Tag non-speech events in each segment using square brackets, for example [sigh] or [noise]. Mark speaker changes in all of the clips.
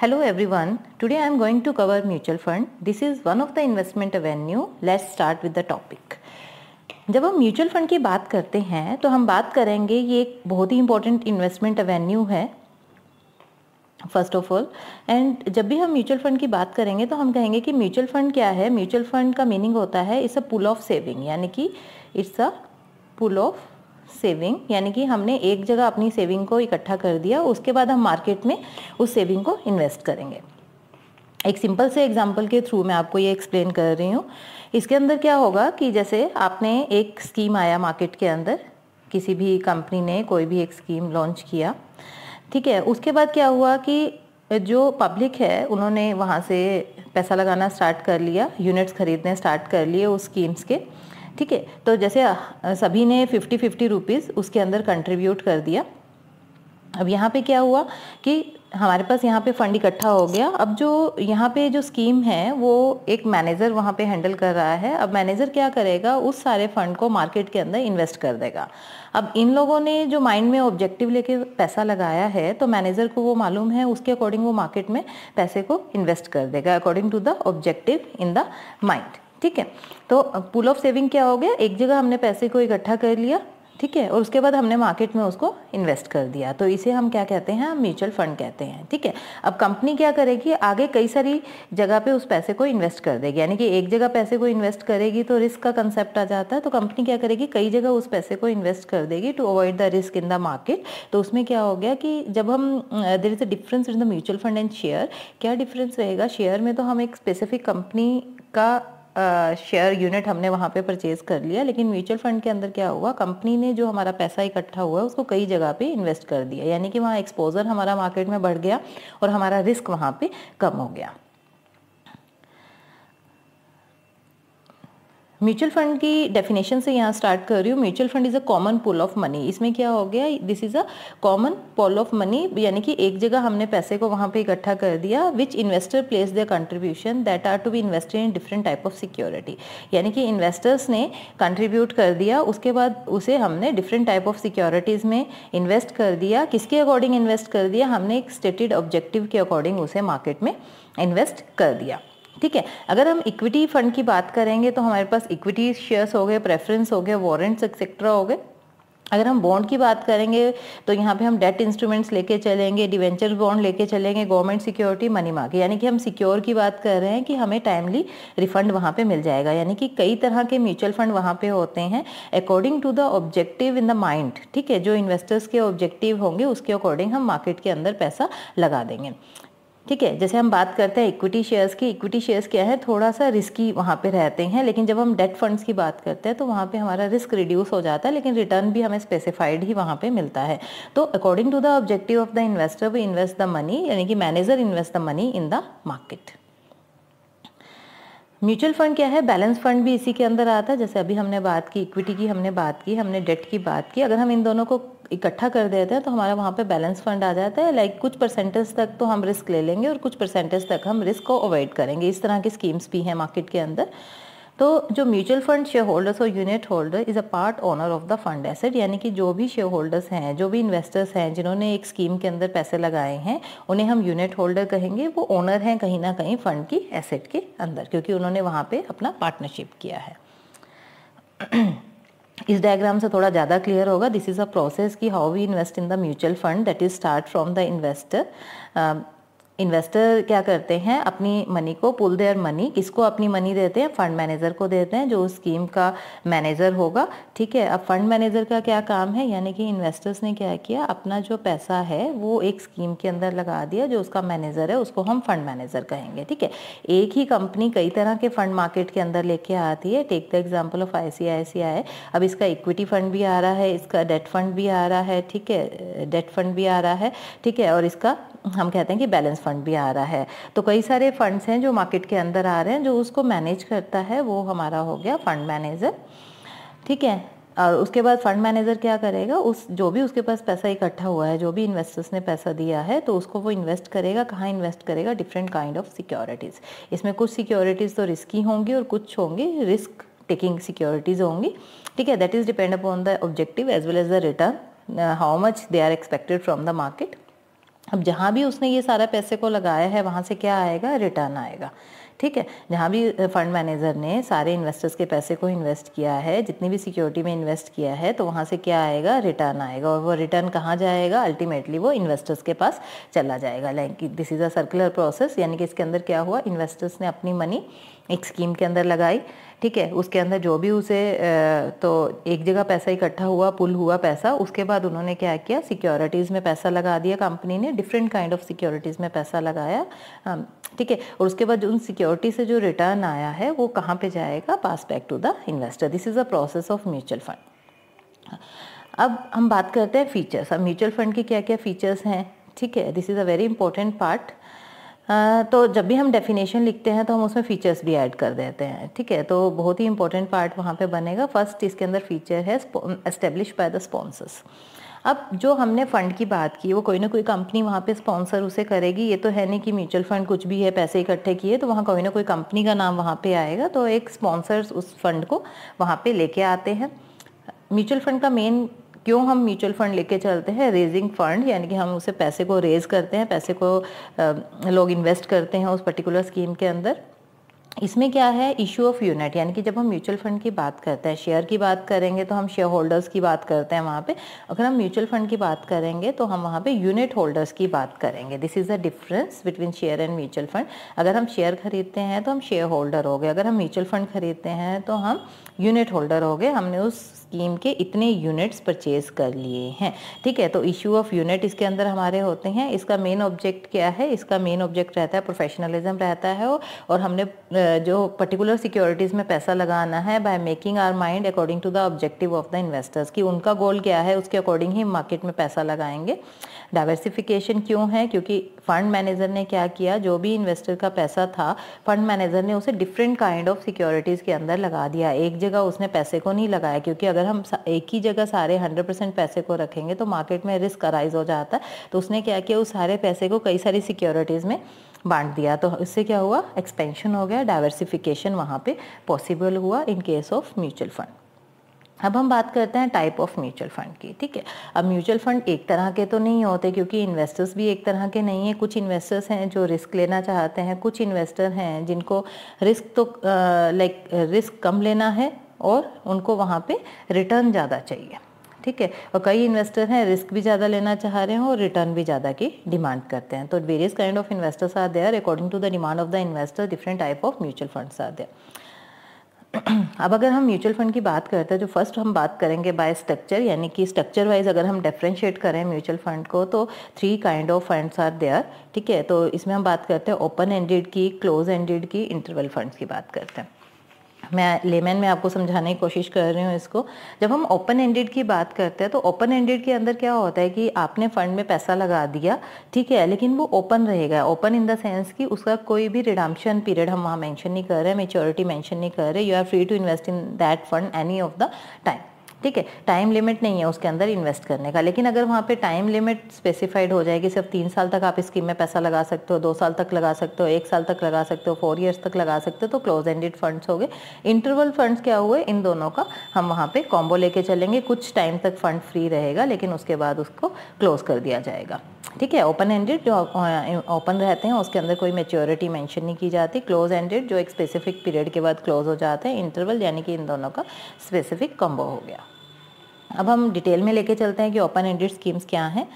Speaker 1: Hello everyone, today I am going to cover mutual fund. This is one of the investment avenue. Let's start with the topic. जब हम mutual fund की बात करते हैं तो हम बात करेंगे ये एक बहुत ही इंपॉर्टेंट इन्वेस्टमेंट अवेन्यू है फर्स्ट ऑफ ऑल एंड जब भी हम म्यूचुअल फंड की बात करेंगे तो हम कहेंगे कि म्यूचुअल फंड क्या है म्यूचुअल फंड का मीनिंग होता है it's a pool of saving यानी कि it's a pool of saving यानी कि हमने एक जगह अपनी सेविंग को इकट्ठा कर दिया उसके बाद हम मार्केट में उस सेविंग को इन्वेस्ट करेंगे एक सिंपल से एग्जाम्पल के थ्रू मैं आपको ये एक्सप्लेन कर रही हूँ इसके अंदर क्या होगा कि जैसे आपने एक स्कीम आया मार्केट के अंदर किसी भी कंपनी ने कोई भी एक स्कीम लॉन्च किया ठीक है उसके बाद क्या हुआ कि जो पब्लिक है उन्होंने वहाँ से पैसा लगाना स्टार्ट कर लिया यूनिट्स खरीदने स्टार्ट कर लिए उस स्कीम्स के ठीक है तो जैसे सभी ने फिफ्टी फिफ्टी रुपीज़ उसके अंदर कंट्रीब्यूट कर दिया अब यहाँ पे क्या हुआ कि हमारे पास यहाँ पे फंड इकट्ठा हो गया अब जो यहाँ पे जो स्कीम है वो एक मैनेजर वहाँ पे हैंडल कर रहा है अब मैनेजर क्या करेगा उस सारे फंड को मार्केट के अंदर इन्वेस्ट कर देगा अब इन लोगों ने जो माइंड में ऑब्जेक्टिव लेके पैसा लगाया है तो मैनेजर को वो मालूम है उसके अकॉर्डिंग वो मार्केट में पैसे को इन्वेस्ट कर देगा according to the objective in the mind ठीक है तो पुल ऑफ सेविंग क्या हो गया एक जगह हमने पैसे को इकट्ठा कर लिया ठीक है और उसके बाद हमने मार्केट में उसको इन्वेस्ट कर दिया तो इसे हम क्या कहते हैं हम म्यूचुअल फंड कहते हैं ठीक है अब कंपनी क्या करेगी आगे कई सारी जगह पे उस पैसे को इन्वेस्ट कर देगी यानी कि एक जगह पैसे को इन्वेस्ट करेगी तो रिस्क का कंसेप्ट आ जाता है तो कंपनी क्या करेगी कई जगह उस पैसे को इन्वेस्ट कर देगी to avoid the risk in the market तो उसमें क्या हो गया कि जब हम there is a difference in the mutual fund and share क्या डिफरेंस रहेगा शेयर में तो हम एक स्पेसिफिक कंपनी का शेयर यूनिट हमने वहाँ पे परचेज कर लिया लेकिन म्यूचुअल फंड के अंदर क्या हुआ कंपनी ने जो हमारा पैसा इकट्ठा हुआ उसको कई जगह पे इन्वेस्ट कर दिया यानी कि वहाँ एक्सपोजर हमारा मार्केट में बढ़ गया और हमारा रिस्क वहाँ पे कम हो गया म्यूचुअल फंड की डेफिनेशन से यहाँ स्टार्ट कर रही हूँ mutual fund is a common pool of money इसमें क्या हो गया this is a common pool of money यानी कि एक जगह हमने पैसे को वहाँ पे इकट्ठा कर दिया which investor place their contribution that are to be invested in different type of security यानी कि इन्वेस्टर्स ने कंट्रीब्यूट कर दिया उसके बाद उसे हमने डिफरेंट टाइप ऑफ सिक्योरिटीज़ में इन्वेस्ट कर दिया किसके अकॉर्डिंग इन्वेस्ट कर दिया हमने एक स्टेटेड ऑब्जेक्टिव के अकॉर्डिंग उसे मार्केट में इन्वेस्ट कर दिया ठीक है अगर हम इक्विटी फंड की बात करेंगे तो हमारे पास इक्विटी शेयर्स हो गए प्रेफरेंस हो गए वारंट्स एक्सेट्रा हो गए अगर हम बॉन्ड की बात करेंगे तो यहाँ पे हम डेट इंस्ट्रूमेंट्स लेके चलेंगे डिवेंचर बॉन्ड लेके चलेंगे गवर्नमेंट सिक्योरिटी मनी मार्केट यानी कि हम सिक्योर की बात कर रहे हैं कि हमें टाइमली रिफंड वहाँ पे मिल जाएगा यानी कि कई तरह के म्यूचुअल फंड वहाँ पे होते हैं according to the objective in the mind ठीक है जो इन्वेस्टर्स के ऑब्जेक्टिव होंगे उसके अकॉर्डिंग हम मार्केट के अंदर पैसा लगा देंगे ठीक है जैसे हम बात करते हैं इक्विटी शेयर्स की इक्विटी शेयर्स क्या है थोड़ा सा रिस्की वहाँ पे रहते हैं लेकिन जब हम डेट फंड्स की बात करते हैं तो वहाँ पे हमारा रिस्क रिड्यूस हो जाता है लेकिन रिटर्न भी हमें स्पेसिफाइड ही वहाँ पे मिलता है तो according to the objective of the investor we invest the money यानी कि manager invest the money in the market mutual fund क्या है बैलेंस फंड भी इसी के अंदर आता है जैसे अभी हमने बात की इक्विटी की हमने बात की हमने डेट की बात की अगर हम इन दोनों को इकट्ठा कर देते हैं तो हमारा वहाँ पे बैलेंस फंड आ जाता है लाइक कुछ परसेंटेज तक तो हम रिस्क ले लेंगे और कुछ परसेंटेज तक हम रिस्क को अवॉइड करेंगे इस तरह की स्कीम्स भी हैं मार्केट के अंदर तो जो म्यूचुअल फंड शेयर होल्डर्स और unit holder is a part owner of the fund asset यानी कि जो भी शेयर होल्डर्स हैं जो भी इन्वेस्टर्स हैं जिन्होंने एक स्कीम के अंदर पैसे लगाए हैं उन्हें हम यूनिट होल्डर कहेंगे वो ओनर हैं कहीं ना कहीं फंड की एसेट के अंदर क्योंकि उन्होंने वहाँ पर अपना पार्टनरशिप किया है इस डायग्राम से थोड़ा ज़्यादा क्लियर होगा दिस इज़ अ प्रोसेस कि how we invest in the mutual fund that is start from the investor investor क्या करते हैं अपनी मनी को पुल देयर मनी किसको अपनी मनी देते हैं फंड मैनेजर को देते हैं जो उस स्कीम का मैनेजर होगा ठीक है अब फंड मैनेजर का क्या काम है यानी कि इन्वेस्टर्स ने क्या किया अपना जो पैसा है वो एक स्कीम के अंदर लगा दिया जो उसका मैनेजर है उसको हम फंड मैनेजर कहेंगे ठीक है एक ही कंपनी कई तरह के फंड मार्केट के अंदर लेके आती है take the example of I C अब इसका इक्विटी फंड भी आ रहा है इसका डेट फंड भी आ रहा है ठीक है डेट फंड भी आ रहा है ठीक है और इसका हम कहते हैं कि बैलेंस फंड फंड भी आ रहा है तो कई सारे फंड्स हैं जो मार्केट के अंदर आ रहे हैं जो उसको मैनेज करता है वो हमारा हो गया फंड मैनेजर ठीक है और उसके बाद फंड मैनेजर क्या करेगा उस जो भी उसके पास पैसा इकट्ठा हुआ है जो भी इन्वेस्टर्स ने पैसा दिया है तो उसको वो इन्वेस्ट करेगा कहाँ इन्वेस्ट करेगा डिफरेंट काइंड ऑफ सिक्योरिटीज़ इसमें कुछ सिक्योरिटीज़ तो रिस्की होंगी और कुछ होंगी रिस्क टेकिंग सिक्योरिटीज़ होंगी ठीक है that is depend upon the objective as well as the return how much they are expected from the market अब जहाँ भी उसने ये सारा पैसे को लगाया है वहाँ से क्या आएगा रिटर्न आएगा ठीक है जहाँ भी फंड मैनेजर ने सारे इन्वेस्टर्स के पैसे को इन्वेस्ट किया है जितनी भी सिक्योरिटी में इन्वेस्ट किया है तो वहाँ से क्या आएगा रिटर्न आएगा और वो रिटर्न कहाँ जाएगा अल्टीमेटली वो इन्वेस्टर्स के पास चला जाएगा like this is a circular process यानी कि इसके अंदर क्या हुआ इन्वेस्टर्स ने अपनी मनी एक स्कीम के अंदर लगाई ठीक है उसके अंदर जो भी उसे तो एक जगह पैसा इकट्ठा हुआ पुल हुआ पैसा उसके बाद उन्होंने क्या किया सिक्योरिटीज़ में पैसा लगा दिया कंपनी ने डिफरेंट काइंड ऑफ सिक्योरिटीज़ में पैसा लगाया ठीक है और उसके बाद उन सिक्योरिटी से जो रिटर्न आया है वो कहाँ पे जाएगा pass back to the investor this is a process of mutual fund अब हम बात करते हैं फीचर्स अब म्यूचुअल फंड के क्या क्या फीचर्स हैं ठीक है this is a very important part तो जब भी हम डेफिनेशन लिखते हैं तो हम उसमें फ़ीचर्स भी ऐड कर देते हैं ठीक है तो बहुत ही इंपॉर्टेंट पार्ट वहाँ पे बनेगा फर्स्ट इसके अंदर फीचर है एस्टेब्लिश बाय द स्पॉन्सर्स अब जो हमने फ़ंड की बात की वो कोई ना कोई कंपनी वहाँ पे स्पॉन्सर उसे करेगी ये तो है नहीं कि म्यूचुअल फ़ंड कुछ भी है पैसे इकट्ठे किए तो वहाँ कोई ना कोई कंपनी का नाम वहाँ पे आएगा तो एक स्पॉन्सर्स उस फंड को वहाँ पे लेके आते हैं म्यूचुअल फ़ंड का मेन क्यों हम म्यूचुअल फंड लेके चलते हैं रेजिंग फंड यानी कि हम उसे पैसे को रेज करते हैं पैसे को लोग इन्वेस्ट करते हैं उस पर्टिकुलर स्कीम के अंदर इसमें क्या है इशू ऑफ यूनिट यानी कि जब हम म्यूचुअल फंड की बात करते हैं शेयर की बात करेंगे तो हम शेयर होल्डर्स की बात करते हैं वहाँ पे अगर हम म्यूचुअल फंड की बात करेंगे तो हम वहाँ पे यूनिट होल्डर्स की बात करेंगे this is the difference between share and mutual fund अगर हम शेयर खरीदते हैं तो हम शेयर होल्डर हो गए अगर हम म्यूचुअल फंड खरीदते हैं तो हम यूनिट होल्डर हो गए हमने उस स्कीम के इतने यूनिट्स परचेज कर लिए हैं ठीक है तो इश्यू ऑफ यूनिट इसके अंदर हमारे होते हैं इसका मेन ऑब्जेक्ट क्या है इसका मेन ऑब्जेक्ट रहता है प्रोफेशनलिज्म रहता है और हमने जो पर्टिकुलर सिक्योरिटीज़ में पैसा लगाना है by making our mind according to the objective of the investors कि उनका गोल क्या है उसके अकॉर्डिंग ही मार्केट में पैसा लगाएंगे डाइवर्सिफिकेशन क्यों है क्योंकि फंड मैनेजर ने क्या किया जो भी इन्वेस्टर का पैसा था फंड मैनेजर ने उसे डिफरेंट काइंड ऑफ सिक्योरिटीज़ के अंदर लगा दिया एक जगह जगह उसने पैसे को नहीं लगाया क्योंकि अगर हम एक ही जगह सारे हंड्रेड परसेंट पैसे को रखेंगे तो मार्केट में रिस्क अराइज हो जाता है तो उसने क्या किया उस सारे पैसे को कई सारी सिक्योरिटीज़ में बांट दिया तो इससे क्या हुआ एक्सपेंशन हो गया डाइवर्सिफिकेशन वहाँ पे पॉसिबल हुआ in case of mutual fund अब हम बात करते हैं टाइप ऑफ म्यूचुअल फंड की ठीक है अब म्यूचुअल फंड एक तरह के तो नहीं होते क्योंकि इन्वेस्टर्स भी एक तरह के नहीं है कुछ इन्वेस्टर्स हैं जो रिस्क लेना चाहते हैं कुछ इन्वेस्टर हैं जिनको रिस्क तो लाइक रिस्क कम लेना है और उनको वहाँ पे रिटर्न ज़्यादा चाहिए ठीक है और कई इन्वेस्टर हैं रिस्क भी ज़्यादा लेना चाह रहे हैं और रिटर्न भी ज़्यादा की डिमांड करते हैं तो various kind of investors are there according to the demand of the investor different type of mutual funds are there [clears throat] अब अगर हम म्यूचुअल फंड की बात करते हैं तो जो फर्स्ट हम बात करेंगे बाय स्ट्रक्चर यानी कि स्ट्रक्चर वाइज अगर हम डिफ्रेंशिएट करें म्यूचुअल फंड को तो three kind of funds are there ठीक है तो इसमें हम बात करते हैं ओपन एंडेड की क्लोज एंडेड की इंटरवल फंड्स की बात करते हैं मैं लेमैन में आपको समझाने की कोशिश कर रही हूँ इसको जब हम ओपन एंडेड की बात करते हैं तो ओपन एंडेड के अंदर क्या होता है कि आपने फ़ंड में पैसा लगा दिया ठीक है लेकिन वो ओपन रहेगा ओपन इन द सेंस कि उसका कोई भी रिडम्पशन पीरियड हम वहाँ मेंशन नहीं कर रहे मेच्योरिटी मेंशन नहीं कर रहे you are free to invest in that fund any of the time ठीक है टाइम लिमिट नहीं है उसके अंदर इन्वेस्ट करने का लेकिन अगर वहाँ पे टाइम लिमिट स्पेसिफाइड हो जाएगी सिर्फ तीन साल तक आप स्कीम में पैसा लगा सकते हो दो साल तक लगा सकते हो एक साल तक लगा सकते हो फोर ईयर्स तक लगा सकते हो तो क्लोज एंडेड फंड्स हो गए इंटरवल फंड्स क्या हुए इन दोनों का हम वहाँ पे कॉम्बो लेके चलेंगे कुछ टाइम तक फंड फ्री रहेगा लेकिन उसके बाद उसको क्लोज कर दिया जाएगा ठीक है ओपन एंडेड जो ओपन रहते हैं उसके अंदर कोई मेच्योरिटी मेंशन नहीं की जाती क्लोज एंडेड जो एक स्पेसिफिक पीरियड के बाद क्लोज हो जाते हैं इंटरवल यानी कि इन दोनों का स्पेसिफिक कॉम्बो हो गया अब हम डिटेल में लेके चलते हैं कि ओपन एंडेड स्कीम्स क्या हैं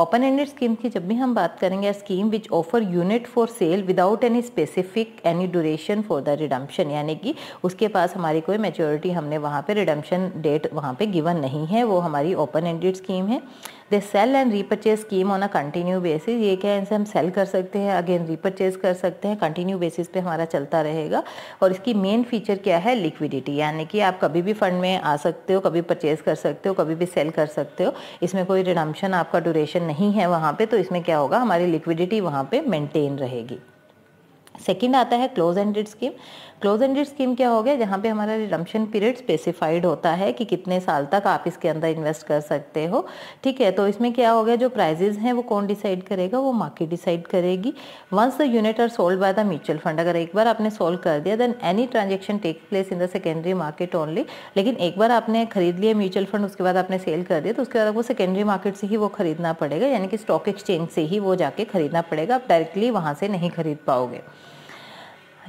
Speaker 1: ओपन एंडेड स्कीम की जब भी हम बात करेंगे scheme which offer unit for sale without any specific any duration for the redemption यानी कि उसके पास हमारी कोई मेच्योरिटी हमने वहाँ पे रिडम्पशन डेट वहाँ पे गिवन नहीं है वो हमारी ओपन एंडेड स्कीम है they sell and repurchase scheme on a continue basis ये क्या है इनसे हम सेल कर सकते हैं अगेन रीपर्चेज कर सकते हैं कंटिन्यू बेसिस पे हमारा चलता रहेगा और इसकी मेन फीचर क्या है लिक्विडिटी यानी कि आप कभी भी फंड में आ सकते हो कभी परचेज कर सकते हो कभी भी सेल कर सकते हो इसमें कोई रिडम्पशन आपका ड्यूरेशन नहीं है वहाँ पे तो इसमें क्या होगा हमारी लिक्विडिटी वहाँ पे मेंटेन रहेगी सेकेंड आता है close ended scheme close ended scheme क्या हो गया जहाँ पे हमारा रिडम्पशन पीरियड स्पेसिफाइड होता है कि कितने साल तक आप इसके अंदर इन्वेस्ट कर सकते हो ठीक है तो इसमें क्या हो गया जो प्राइजेज हैं वो कौन डिसाइड करेगा वो मार्केट डिसाइड करेगी once the unit are sold by the mutual fund अगर एक बार आपने सोल्व कर दिया then any transaction take place in the secondary market only लेकिन एक बार आपने खरीद लिया म्यूचुअल फंड उसके बाद आपने सेल कर दिया तो उसके बाद आपको सेकेंडरी मार्केट से ही वो खरीदना पड़ेगा यानी कि स्टॉक एक्सचेंज से ही वो जाके खरीदना पड़ेगा आप डायरेक्टली वहाँ से नहीं खरीद पाओगे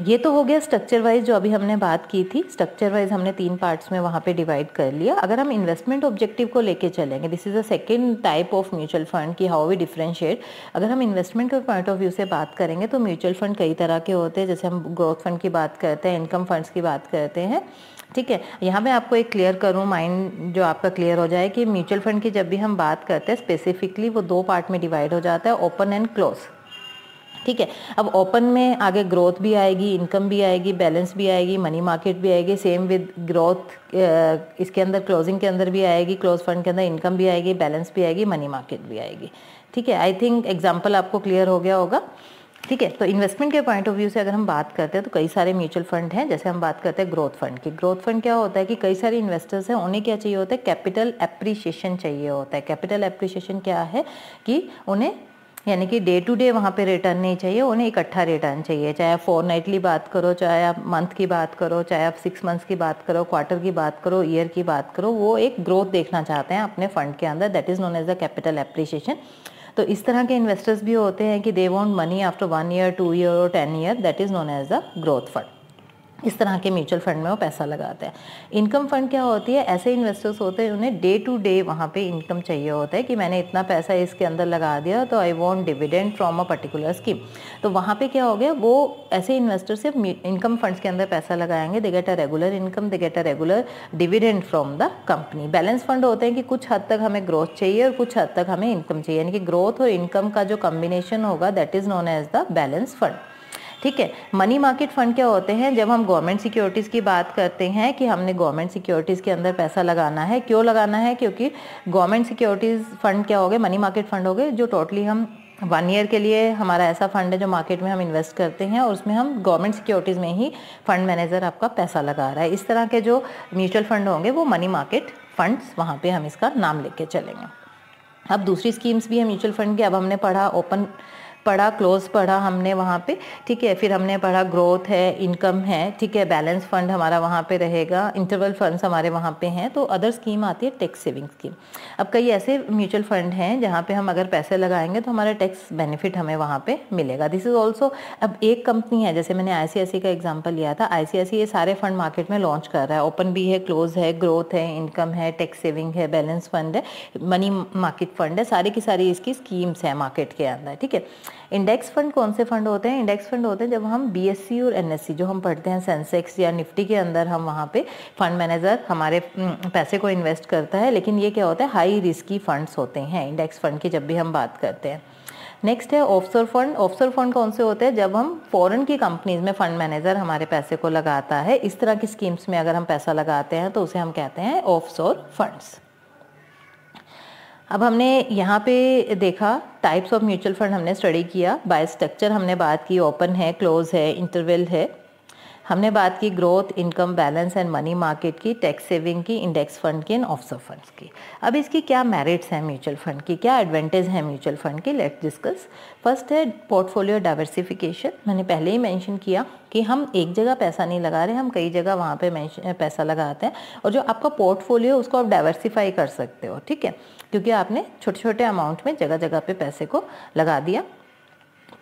Speaker 1: ये तो हो गया स्ट्रक्चर वाइज जो अभी हमने बात की थी स्ट्रक्चर वाइज हमने तीन पार्ट्स में वहाँ पे डिवाइड कर लिया अगर हम इन्वेस्टमेंट ऑब्जेक्टिव को लेके चलेंगे this is a second type of mutual fund की हाउ वी डिफ्रेंशिएट अगर हम इन्वेस्टमेंट के पॉइंट ऑफ व्यू से बात करेंगे तो म्यूचुअल फंड कई तरह के होते हैं जैसे हम ग्रोथ फंड की बात करते हैं इनकम फंड्स की बात करते हैं ठीक है यहाँ मैं आपको एक क्लियर करूँ माइंड जो आपका क्लियर हो जाए कि म्यूचुअल फंड की जब भी हम बात करते हैं स्पेसिफिकली वो दो पार्ट में डिवाइड हो जाता है ओपन एंड क्लोज़ ठीक है अब ओपन में आगे ग्रोथ भी आएगी इनकम भी आएगी बैलेंस भी आएगी मनी मार्केट भी आएगी सेम विद ग्रोथ इसके अंदर क्लोजिंग के अंदर भी आएगी क्लोज फंड के अंदर इनकम भी आएगी बैलेंस भी आएगी मनी मार्केट भी आएगी ठीक है आई थिंक एग्जाम्पल आपको क्लियर हो गया होगा ठीक है तो इन्वेस्टमेंट के पॉइंट ऑफ व्यू से अगर हम बात करते हैं तो कई सारे म्यूचुअल फंड हैं जैसे हम बात करते हैं ग्रोथ फंड की ग्रोथ फंड क्या होता है कि कई सारे इन्वेस्टर्स हैं उन्हें क्या चाहिए होता है कैपिटल एप्रिशिएशन चाहिए होता है कैपिटल एप्रिशिएशन क्या है कि उन्हें यानी कि डे टू डे वहाँ पे रिटर्न नहीं चाहिए उन्हें इकट्ठा रिटर्न चाहिए चाहे आप फोर नाइटली बात करो चाहे आप मंथ की बात करो चाहे आप सिक्स मंथ्स की बात करो क्वार्टर की बात करो ईयर की बात करो वो एक ग्रोथ देखना चाहते हैं अपने फंड के अंदर that is known as a capital appreciation तो इस तरह के इन्वेस्टर्स भी होते हैं कि they want money after one year two year और ten year that is known as a growth fund इस तरह के म्यूचुअल फंड में वो पैसा लगाते हैं इनकम फंड क्या होती है ऐसे इन्वेस्टर्स होते हैं उन्हें डे टू डे वहाँ पे इनकम चाहिए होता है कि मैंने इतना पैसा इसके अंदर लगा दिया तो I want dividend from a particular scheme तो वहाँ पे क्या हो गया वो ऐसे इन्वेस्टर सिर्फ इनकम फंड्स के अंदर पैसा लगाएंगे they get a regular income they get a regular dividend from the company balance fund होते हैं कि कुछ हद तक हमें ग्रोथ चाहिए और कुछ हद तक हमें इनकम चाहिए यानी कि ग्रोथ और इनकम का जो कम्बिनेशन होगा that is known as the balance fund ठीक है मनी मार्केट फंड क्या होते हैं जब हम गवर्नमेंट सिक्योरिटीज़ की बात करते हैं कि हमने गवर्नमेंट सिक्योरिटीज़ के अंदर पैसा लगाना है क्यों लगाना है क्योंकि गवर्नमेंट सिक्योरिटीज़ फंड क्या हो गए मनी मार्केट फंड हो गए जो टोटली हम वन ईयर के लिए हमारा ऐसा फंड है जो मार्केट में हम इन्वेस्ट करते हैं और उसमें हम गवर्नमेंट सिक्योरिटीज़ में ही फंड मैनेजर आपका पैसा लगा रहा है इस तरह के जो म्यूचुअल फंड होंगे वो मनी मार्केट फंड्स वहाँ पे हम इसका नाम लेके चलेंगे अब दूसरी स्कीम्स भी है म्यूचुअल फंड की अब हमने पढ़ा ओपन पढ़ा क्लोज पढ़ा हमने वहाँ पे ठीक है फिर हमने पढ़ा ग्रोथ है इनकम है ठीक है बैलेंस फंड हमारा वहाँ पे रहेगा इंटरवल फंड्स हमारे वहाँ पे हैं तो अदर स्कीम आती है टैक्स सेविंग स्कीम अब कई ऐसे म्यूचुअल फंड हैं जहाँ पे हम अगर पैसे लगाएंगे तो हमारा टैक्स बेनिफिट हमें वहाँ पे मिलेगा दिस इज़ ऑल्सो अब एक कंपनी है जैसे मैंने आई का एग्जाम्पल लिया था आई ये सारे फंड मार्केट में लॉन्च कर रहा है ओपन भी है क्लोज है ग्रोथ है इनकम है टैक्स सेविंग है बैलेंस फंड है मनी मार्केट फंड है सारी की सारी इसकी स्कीम्स हैं मार्केट के अंदर ठीक है इंडेक्स फंड कौन से फंड होते हैं इंडेक्स फंड होते हैं जब हम बीएससी e और एनएससी e, जो हम पढ़ते हैं सेंसेक्स या निफ्टी के अंदर हम वहाँ पे फंड मैनेजर हमारे हम्म, पैसे को इन्वेस्ट करता है लेकिन ये क्या होता है हाई रिस्की फंड्स होते हैं इंडेक्स फंड की जब भी हम बात करते हैं नेक्स्ट है ऑफसोर फंड ऑफसोर फंड कौन से होते हैं जब हम फॉरेन की कंपनीज में फंड मैनेजर हमारे पैसे को लगाता है इस तरह की स्कीम्स में अगर हम पैसा लगाते हैं तो उसे हम कहते हैं ऑफसोर फंड्स अब हमने यहाँ पे देखा टाइप्स ऑफ म्यूचुअल फंड हमने स्टडी किया बाय स्ट्रक्चर हमने बात की ओपन है क्लोज है इंटरवल है हमने बात की growth income balance and money market की टैक्स सेविंग की इंडेक्स फंड की एंड ऑफसर फंड्स की अब इसकी क्या मेरिट्स हैं म्यूचुअल फंड की क्या एडवांटेज हैं म्यूचुअल फंड की लेट्स डिस्कस फर्स्ट है पोर्टफोलियो डाइवर्सिफिकेशन मैंने पहले ही मैंशन किया कि हम एक जगह पैसा नहीं लगा रहे हम कई जगह वहाँ पर पैसा लगाते हैं और जो आपका पोर्टफोलियो उसको आप डाइवर्सिफाई कर सकते हो ठीक है क्योंकि आपने छोटे छोटे अमाउंट में जगह जगह पे पैसे को लगा दिया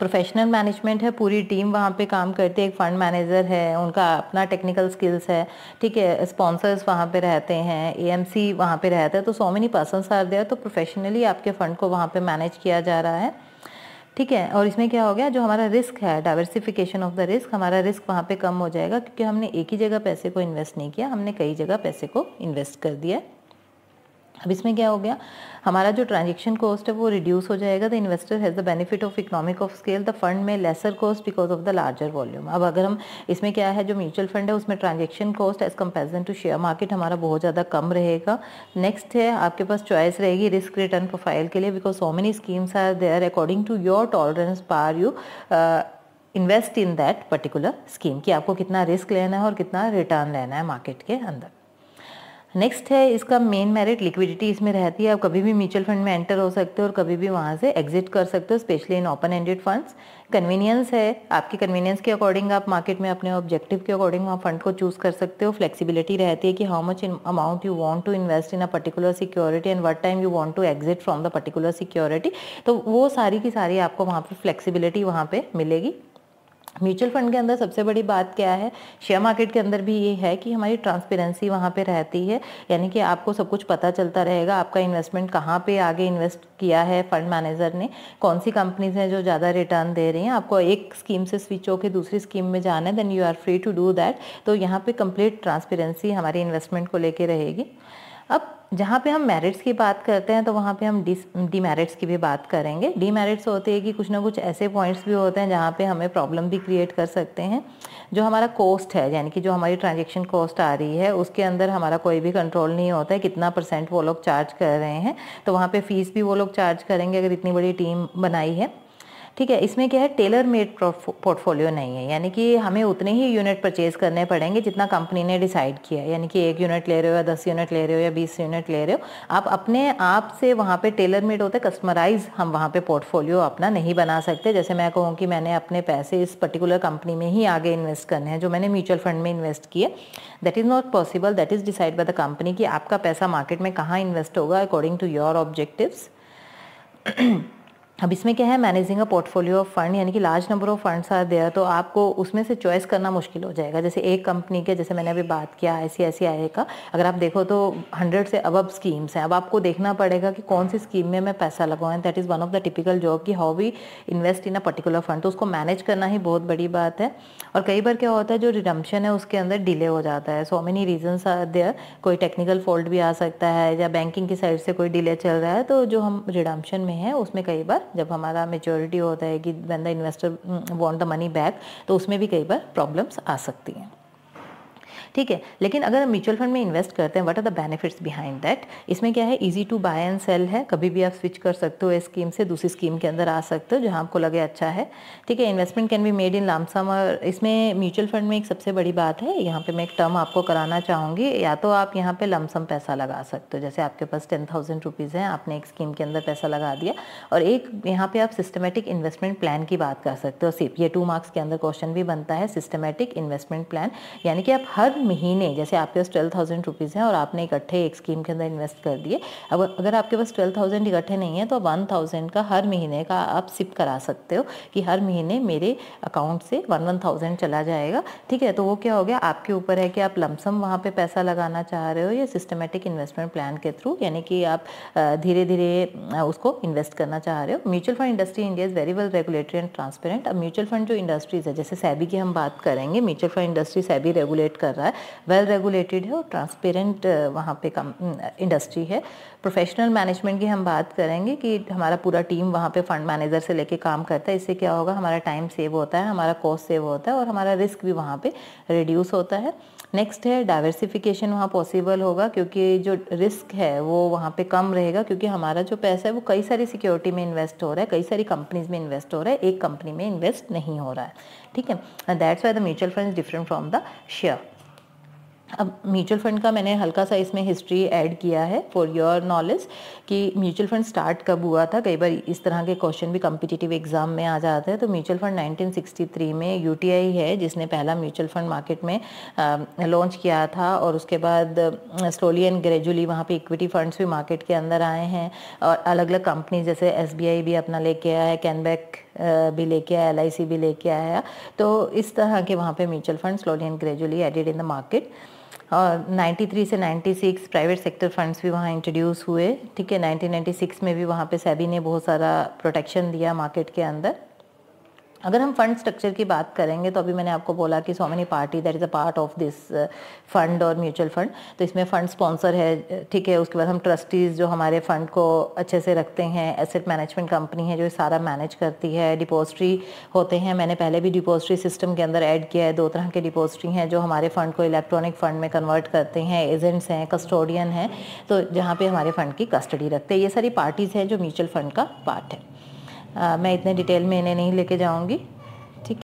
Speaker 1: प्रोफेशनल मैनेजमेंट है पूरी टीम वहाँ पे काम करती है एक फ़ंड मैनेजर है उनका अपना टेक्निकल स्किल्स है ठीक है स्पॉन्सर्स वहाँ पे रहते हैं ए एम सी वहाँ पर रहता है तो so many persons are there तो प्रोफेशनली आपके फ़ंड को वहाँ पर मैनेज किया जा रहा है ठीक है और इसमें क्या हो गया जो हमारा रिस्क है डाइवर्सिफिकेशन ऑफ द रिस्क हमारा रिस्क वहाँ पे कम हो जाएगा क्योंकि हमने एक ही जगह पैसे को इन्वेस्ट नहीं किया हमने कई जगह पैसे को इन्वेस्ट कर दिया अब इसमें क्या हो गया हमारा जो ट्रांजेक्शन कॉस्ट है वो रिड्यूस हो जाएगा the investor has the benefit of economic of scale the fund में lesser cost because of the larger volume अब अगर हम इसमें क्या है जो म्यूचुअल फंड है उसमें transaction cost as comparison to share market हमारा बहुत ज़्यादा कम रहेगा नेक्स्ट है आपके पास चॉइस रहेगी रिस्क रिटर्न प्रोफाइल के लिए because so many schemes are there according to your tolerance per you invest in that particular scheme कि आपको कितना रिस्क लेना है और कितना रिटर्न लेना है मार्केट के अंदर नेक्स्ट है इसका मेन मेरिट लिक्विडिटी इसमें रहती है आप कभी भी म्यूचुअल फंड में एंटर हो सकते हो और कभी भी वहाँ से एग्जिट कर सकते हो specially in open ended funds convenience है आपकी कन्वीनियंस के अकॉर्डिंग आप मार्केट में अपने ऑब्जेक्टिव के अकॉर्डिंग वहाँ फंड को चूज़ कर सकते हो फ्लेक्सिबिलिटी रहती है कि how much amount you want to invest in a particular security and what time you want to exit from the particular security तो वो सारी की सारी आपको वहाँ पर फ्लेक्सिबिलिटी वहाँ पर मिलेगी म्यूचुअल फंड के अंदर सबसे बड़ी बात क्या है शेयर मार्केट के अंदर भी ये है कि हमारी ट्रांसपेरेंसी वहाँ पे रहती है यानी कि आपको सब कुछ पता चलता रहेगा आपका इन्वेस्टमेंट कहाँ पे आगे इन्वेस्ट किया है फंड मैनेजर ने कौन सी कंपनीज हैं जो ज़्यादा रिटर्न दे रही हैं आपको एक स्कीम से स्विच होकर दूसरी स्कीम में जाना है then you are free to do that तो यहाँ पर कंप्लीट ट्रांसपेरेंसी हमारी इन्वेस्टमेंट को लेकर रहेगी अब जहाँ पे हम मेरिट्स की बात करते हैं तो वहाँ पे हम डीमेरिट्स की भी बात करेंगे डीमेरिट्स होते हैं कि कुछ ना कुछ ऐसे पॉइंट्स भी होते हैं जहाँ पे हमें प्रॉब्लम भी क्रिएट कर सकते हैं जो हमारा कॉस्ट है यानी कि जो हमारी ट्रांजेक्शन कॉस्ट आ रही है उसके अंदर हमारा कोई भी कंट्रोल नहीं होता है कितना परसेंट वो लोग चार्ज कर रहे हैं तो वहाँ पर फ़ीस भी वो लोग चार्ज करेंगे अगर इतनी बड़ी टीम बनाई है ठीक है इसमें क्या है टेलर मेड पोर्टफोलियो नहीं है यानी कि हमें उतने ही यूनिट परचेज करने पड़ेंगे जितना कंपनी ने डिसाइड किया है यानी कि एक यूनिट ले रहे हो या दस यूनिट ले रहे हो या बीस यूनिट ले रहे हो आप अपने आप से वहाँ पे टेलर मेड होते कस्टमराइज हम वहाँ पे पोर्टफोलियो अपना नहीं बना सकते जैसे मैं कहूँ कि मैंने अपने पैसे इस पर्टिकुलर कंपनी में ही आगे इन्वेस्ट करने हैं जो मैंने म्यूचुअल फंड में इन्वेस्ट किए that is not possible that is decide by the company कि आपका पैसा मार्केट में कहाँ इन्वेस्ट होगा अकॉर्डिंग टू योर ऑब्जेक्टिव्स अब इसमें क्या है managing a portfolio of fund यानी कि large number of funds are there तो आपको उसमें से चॉइस करना मुश्किल हो जाएगा जैसे एक कंपनी के जैसे मैंने अभी बात किया ऐसी ऐसी आई का अगर आप देखो तो हंड्रेड से अबब स्कीम्स हैं अब आपको देखना पड़ेगा कि कौन सी स्कीम में मैं पैसा लगाऊँ that is one of the typical job की how we invest in a particular fund तो उसको मैनेज करना ही बहुत बड़ी बात है और कई बार क्या होता है जो रिडम्पशन है उसके अंदर डिले हो जाता है so many reasons are there कोई टेक्निकल फॉल्ट भी आ सकता है या बैंकिंग की साइड से कोई डिले चल रहा है तो जो हम रिडम्पशन में है उसमें कई बार जब हमारा मेच्योरिटी होता है कि when the investor want the money back तो उसमें भी कई बार प्रॉब्लम्स आ सकती हैं ठीक है लेकिन अगर हम म्यूचुअल फंड में इन्वेस्ट करते हैं what are the benefits behind that इसमें क्या है easy to buy and sell है कभी भी आप स्विच कर सकते हो स्कीम से दूसरी स्कीम के अंदर आ सकते हो जहाँ आपको लगे अच्छा है ठीक है investment can be made in lump sum और इसमें म्यूचुअल फंड में एक सबसे बड़ी बात है यहाँ पे मैं एक टर्म आपको कराना चाहूँगी या तो आप यहाँ पे लमसम पैसा लगा सकते हो जैसे आपके पास टेन थाउजेंड रुपीज़ हैं आपने एक स्कीम के अंदर पैसा लगा दिया और एक यहाँ पे आप सिस्टमेटिक इन्वेस्टमेंट प्लान की बात कर सकते हो सिर्फ ये टू मार्क्स के अंदर क्वेश्चन भी बनता है सिस्टमेटिक इन्वेस्टमेंट प्लान यानी कि आप हर महीने जैसे आपके पास ट्वेल्व थाउजेंड रुपीज़ है और आपने इकट्ठे एक स्कीम के अंदर इन्वेस्ट कर दिए अब अगर आपके पास ट्वेल्व थाउजेंड इकट्ठे नहीं है तो वन थाउजेंड का हर महीने का आप सिप करा सकते हो कि हर महीने मेरे अकाउंट से वन वन थाउजेंड चला जाएगा ठीक है तो वो क्या हो गया आपके ऊपर है कि आप लमसम वहाँ पर पैसा लगाना चाह रहे हो या सिस्टमेटिक इन्वेस्टमेंट प्लान के थ्रू यानी कि आप धीरे धीरे उसको इन्वेस्ट करना चाह रहे हो mutual fund industry India is very well regulated and transparent अब म्यूचुअल फंड जो इंडस्ट्रीज़ है जैसे सैबी की हम बात करेंगे mutual fund industry SEBI regulate कर रहा है है वेल रेगुलेटेड है और ट्रांसपेरेंट uh, वहाँ पे कम इंडस्ट्री mm, है प्रोफेशनल मैनेजमेंट की हम बात करेंगे कि हमारा पूरा टीम वहाँ पे फंड मैनेजर से लेके काम करता है इससे क्या होगा हमारा टाइम सेव होता है हमारा कॉस्ट सेव होता है और हमारा रिस्क भी वहाँ पे रिड्यूस होता है नेक्स्ट है डाइवर्सिफिकेशन वहाँ पॉसिबल होगा क्योंकि जो रिस्क है वो वहाँ पे कम रहेगा क्योंकि हमारा जो पैसा है वो कई सारी सिक्योरिटी में इन्वेस्ट हो रहा है कई सारी कंपनीज में इन्वेस्ट हो रहा है एक कंपनी में इन्वेस्ट नहीं हो रहा है ठीक है that's why the mutual fund different from the share अब म्यूचुअल फंड का मैंने हल्का सा इसमें हिस्ट्री ऐड किया है फॉर योर नॉलेज कि म्यूचुअल फंड स्टार्ट कब हुआ था कई बार इस तरह के क्वेश्चन भी कम्पिटिटिव एग्जाम में आ जाते हैं तो म्यूचुअल फंड 1963 में यूटीआई है जिसने पहला म्यूचुअल फंड मार्केट में लॉन्च किया था और उसके बाद स्लोली एंड ग्रेजुअली वहाँ पर इक्विटी फंड्स भी मार्केट के अंदर आए हैं और अलग अलग कंपनी जैसे एस भी अपना लेके आया है कैनबैक भी लेके आया एल भी लेके आया तो इस तरह के वहाँ पर mutual fund slowly and gradually added in the market और 93 से 96 प्राइवेट सेक्टर फंड्स भी वहाँ इंट्रोड्यूस हुए ठीक है 1996 में भी वहाँ पे सेबी ने बहुत सारा प्रोटेक्शन दिया मार्केट के अंदर अगर हम फंड स्ट्रक्चर की बात करेंगे तो अभी मैंने आपको बोला कि so many party that is a part of this fund और म्यूचुअल फंड तो इसमें फंड स्पॉन्सर है ठीक है उसके बाद हम ट्रस्टीज़ जो हमारे फंड को अच्छे से रखते हैं एसेट मैनेजमेंट कंपनी है जो सारा मैनेज करती है डिपोजिट्री होते हैं मैंने पहले भी डिपोजिट्री सिस्टम के अंदर ऐड किया है दो तरह के डिपोजिट्री हैं जो हमारे फंड को इलेक्ट्रॉनिक फंड में कन्वर्ट करते हैं एजेंट्स हैं कस्टोडियन हैं तो जहाँ पर हमारे फंड की कस्टडी रखते हैं ये सारी पार्टीज़ हैं जो म्यूचुअल फंड का पार्ट है आ, मैं इतने डिटेल में इन्हें नहीं लेके जाऊँगी